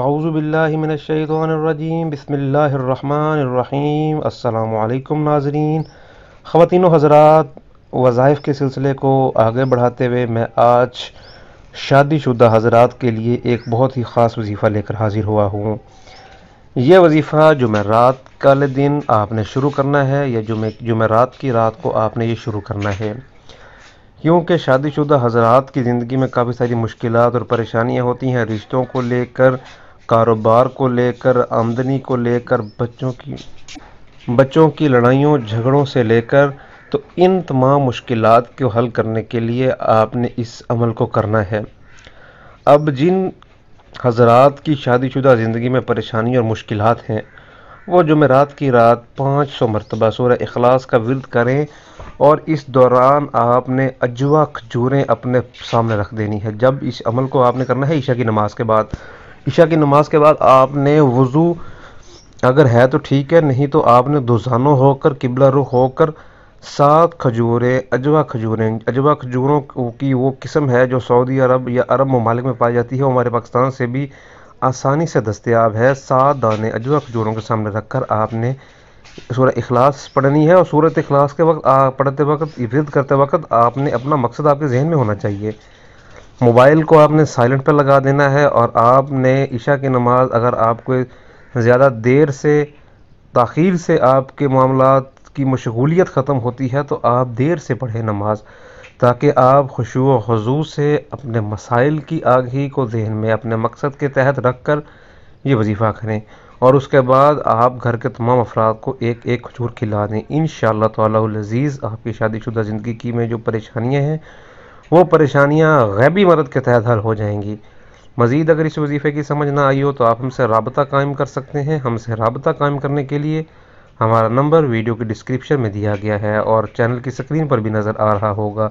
अज़ुबिल्लिमिनशैतरजीम बसमीम अल्लाम नाजरीन व हज़रात वज़ाइफ़ के सिलसिले को आगे बढ़ाते हुए मैं आज शादीशुदा हज़रात के लिए एक बहुत ही ख़ास वजीफ़ा लेकर हाज़िर हुआ हूँ यह वजीफ़ा जुमेरात कल दिन आपने शुरू करना है या जुमे जुमेरात की रात को आपने ये शुरू करना है क्योंकि शादीशुदा हजरात की ज़िंदगी में काफ़ी सारी मुश्किल और परेशानियाँ होती हैं रिश्तों को लेकर कारोबार को लेकर आमदनी को लेकर बच्चों की बच्चों की लड़ाइयों झगड़ों से लेकर तो इन तमाम मुश्किल को हल करने के लिए आपने इस अमल को करना है अब जिन हजरात की शादीशुदा ज़िंदगी में परेशानी और मुश्किल हैं वो जुमेरात की रात पाँच सौ मरतबा सूर अखलास का विद करें और इस दौरान आपने अजवा खजूरें अपने सामने रख देनी है जब इस अमल को आपने करना है ईशा की नमाज के बाद ईशा की नमाज के बाद आपने वज़ू अगर है तो ठीक है नहीं तो आपने दुजानों होकर किबला रुख होकर सात खजूरें अजवा खजूरें अजवा खजूरों की वो किस्म है जो सऊदी अरब या अरब ममालिक में पाई जाती है हमारे पाकिस्तान से भी आसानी से दस्तियाब है सात दाने अजवा खजूरों के सामने रखकर आपने सूरह इखलास पढ़नी है और सूरत इखलास के वक्त पढ़ते वक्त इफिद करते वक्त आपने अपना मकसद आपके जहन में होना चाहिए मोबाइल को आपने साइलेंट पर लगा देना है और आपने ईशा की नमाज़ अगर आपको ज़्यादा देर से तखीर से आपके मामला की मशगूलियत ख़त्म होती है तो आप देर से पढ़ें नमाज़ ताकि आप खुशु वज़ू से अपने मसाइल की आगही को जहन में अपने मकसद के तहत रख कर ये वजीफ़ा करें और उसके बाद आप घर के तमाम अफराद को एक एक खजूर खिला दें इन शज़ीज़ आपकी शादीशुदा ज़िंदगी की में जो परेशानियाँ हैं वो परेशानियाँ गैबी मदद के तहत हल हो जाएंगी मज़ीद अगर इस वजीफ़े की समझ ना आई हो तो आप हमसे रबता कायम कर सकते हैं हमसे रबता कायम करने के लिए हमारा नंबर वीडियो के डिस्क्रिप्शन में दिया गया है और चैनल की स्क्रीन पर भी नज़र आ रहा होगा